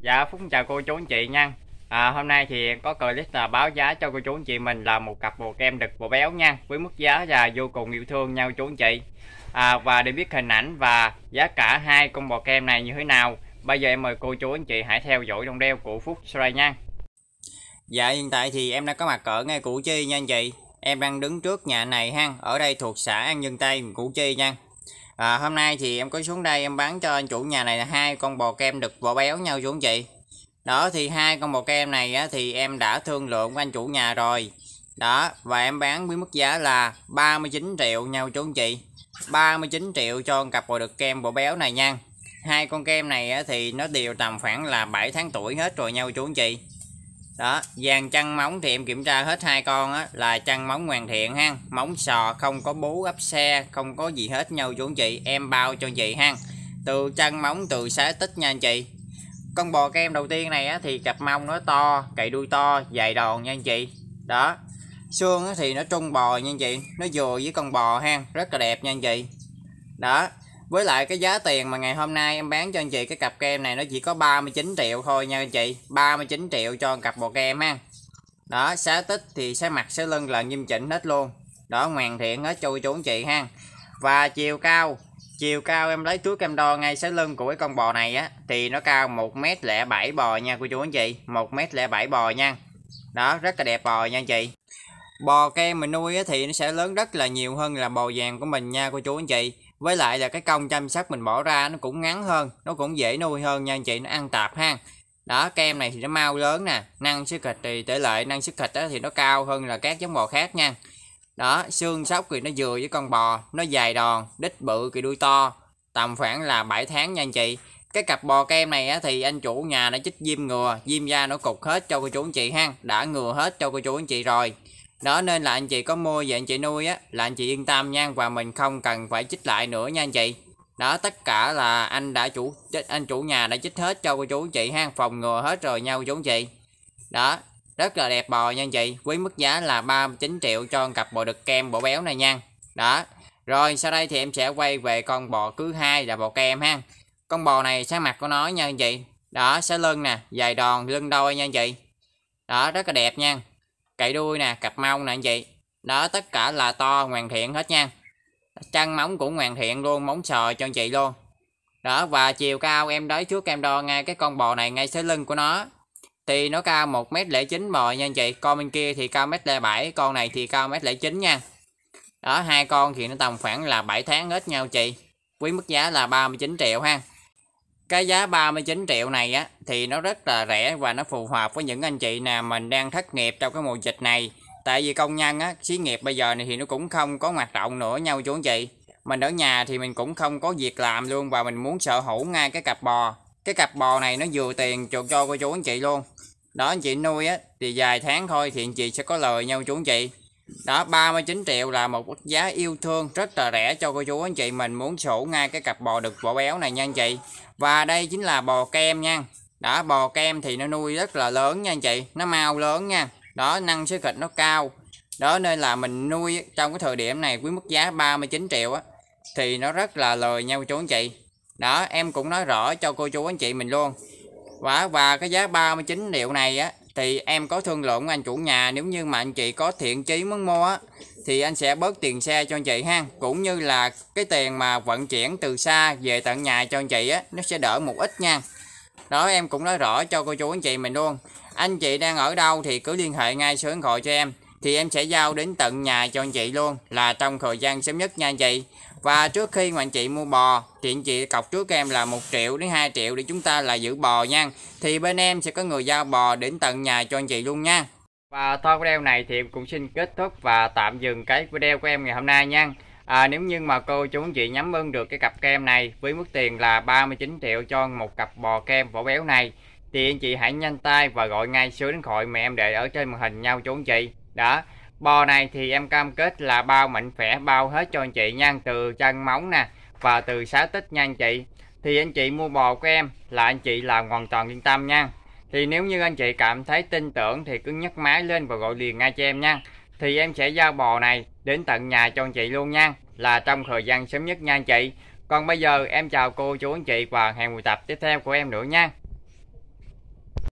Dạ Phúc chào cô chú anh chị nha à, Hôm nay thì có clip là báo giá cho cô chú anh chị mình là một cặp bồ kem đực bồ béo nha Với mức giá là vô cùng yêu thương nhau chú anh chị à, Và để biết hình ảnh và giá cả hai con bồ kem này như thế nào Bây giờ em mời cô chú anh chị hãy theo dõi đồng đeo của Phúc Sray nha Dạ hiện tại thì em đang có mặt ở ngay Củ Chi nha anh chị Em đang đứng trước nhà này ha Ở đây thuộc xã An Dương Tây Củ Chi nha à, hôm nay thì em có xuống đây em bán cho anh chủ nhà này là hai con bò kem đực bò béo nhau xuống chị đó thì hai con bò kem này á, thì em đã thương lượng với anh chủ nhà rồi đó và em bán với mức giá là 39 triệu nhau chú anh chị 39 triệu cho cặp bò đực kem bò béo này nha hai con kem này á, thì nó đều tầm khoảng là 7 tháng tuổi hết rồi nhau chú anh chị đó dàn chân móng thì em kiểm tra hết hai con á là chân móng hoàn thiện ha móng sò không có bú gấp xe không có gì hết nhau chú chị em bao cho anh chị ha từ chân móng từ xá tích nha anh chị con bò kem đầu tiên này á, thì cặp mông nó to cậy đuôi to dài đòn nha anh chị đó xương á, thì nó trung bò nha anh chị nó vừa với con bò ha rất là đẹp nha anh chị đó với lại cái giá tiền mà ngày hôm nay em bán cho anh chị cái cặp kem này nó chỉ có 39 triệu thôi nha anh chị 39 triệu cho cặp bộ kem ha Đó xá tích thì xá mặt xá lưng là nghiêm chỉnh hết luôn Đó hoàn thiện hết cho chú anh chị ha Và chiều cao Chiều cao em lấy trước em đo ngay xá lưng của cái con bò này á Thì nó cao 1m07 bò nha cô chú anh chị 1m07 bò nha Đó rất là đẹp bò nha anh chị Bò kem mình nuôi thì nó sẽ lớn rất là nhiều hơn là bò vàng của mình nha cô chú anh chị với lại là cái công chăm sóc mình bỏ ra nó cũng ngắn hơn nó cũng dễ nuôi hơn nha anh chị nó ăn tạp ha đó kem này thì nó mau lớn nè năng sức thịt thì tỷ lệ năng sức thịt thì nó cao hơn là các giống bò khác nha đó xương sóc thì nó vừa với con bò nó dài đòn đít bự thì đuôi to tầm khoảng là 7 tháng nha anh chị cái cặp bò kem này á, thì anh chủ nhà đã chích viêm ngừa viêm da nó cục hết cho cô chú anh chị ha đã ngừa hết cho cô chú anh chị rồi đó nên là anh chị có mua về anh chị nuôi á là anh chị yên tâm nha và mình không cần phải chích lại nữa nha anh chị đó tất cả là anh đã chủ anh chủ nhà đã chích hết cho cô chú chị ha phòng ngừa hết rồi nha cô chú chị đó rất là đẹp bò nha anh chị với mức giá là 39 triệu cho cặp bò đực kem bò béo này nha đó rồi sau đây thì em sẽ quay về con bò thứ hai là bò kem ha con bò này sáng mặt của nó nha anh chị đó sẽ lưng nè dài đòn lưng đôi nha anh chị đó rất là đẹp nha cậy đuôi nè cặp mông nè anh chị đó tất cả là to hoàn thiện hết nha chân móng cũng hoàn thiện luôn móng sờ cho anh chị luôn đó và chiều cao em đới trước em đo ngay cái con bò này ngay xới lưng của nó thì nó cao 1 m chín bò nha anh chị con bên kia thì cao mét lẻ bảy con này thì cao mét lẻ chín nha đó hai con thì nó tầm khoảng là 7 tháng hết nhau chị quý mức giá là 39 triệu ha cái giá 39 triệu này á thì nó rất là rẻ và nó phù hợp với những anh chị nào mình đang thất nghiệp trong cái mùa dịch này tại vì công nhân á xí nghiệp bây giờ này thì nó cũng không có hoạt động nữa nhau chú anh chị mình ở nhà thì mình cũng không có việc làm luôn và mình muốn sở hữu ngay cái cặp bò cái cặp bò này nó vừa tiền chuột cho cô chú anh chị luôn đó anh chị nuôi á thì vài tháng thôi thì anh chị sẽ có lời nhau chú anh chị đó 39 triệu là một mức giá yêu thương rất là rẻ cho cô chú anh chị mình muốn sổ ngay cái cặp bò đực bò béo này nha anh chị và đây chính là bò kem nha đó bò kem thì nó nuôi rất là lớn nha anh chị nó mau lớn nha đó năng số thịt nó cao đó nên là mình nuôi trong cái thời điểm này với mức giá 39 triệu á thì nó rất là lời nha cô chú anh chị đó em cũng nói rõ cho cô chú anh chị mình luôn và và cái giá 39 triệu này á thì em có thương lượng với anh chủ nhà nếu như mà anh chị có thiện chí muốn mua á thì anh sẽ bớt tiền xe cho anh chị ha cũng như là cái tiền mà vận chuyển từ xa về tận nhà cho anh chị á nó sẽ đỡ một ít nha đó em cũng nói rõ cho cô chú anh chị mình luôn anh chị đang ở đâu thì cứ liên hệ ngay số điện thoại cho em thì em sẽ giao đến tận nhà cho anh chị luôn là trong thời gian sớm nhất nha anh chị và trước khi mà anh chị mua bò thì anh chị cọc trước em là 1 triệu đến 2 triệu để chúng ta là giữ bò nha thì bên em sẽ có người giao bò đến tận nhà cho anh chị luôn nha và thôi video này thì em cũng xin kết thúc và tạm dừng cái video của em ngày hôm nay nha À, nếu như mà cô chú anh chị nhắm ơn được cái cặp kem này với mức tiền là 39 triệu cho một cặp bò kem vỏ béo này thì anh chị hãy nhanh tay và gọi ngay số điện thoại mà em để ở trên màn hình nhau chú anh chị đó bò này thì em cam kết là bao mạnh khỏe bao hết cho anh chị nhan từ chân móng nè và từ xá tích nha anh chị thì anh chị mua bò của em là anh chị là hoàn toàn yên tâm nha thì nếu như anh chị cảm thấy tin tưởng thì cứ nhấc máy lên và gọi liền ngay cho em nha thì em sẽ giao bò này đến tận nhà cho anh chị luôn nha là trong thời gian sớm nhất nha anh chị còn bây giờ em chào cô chú anh chị và hẹn buổi tập tiếp theo của em nữa nha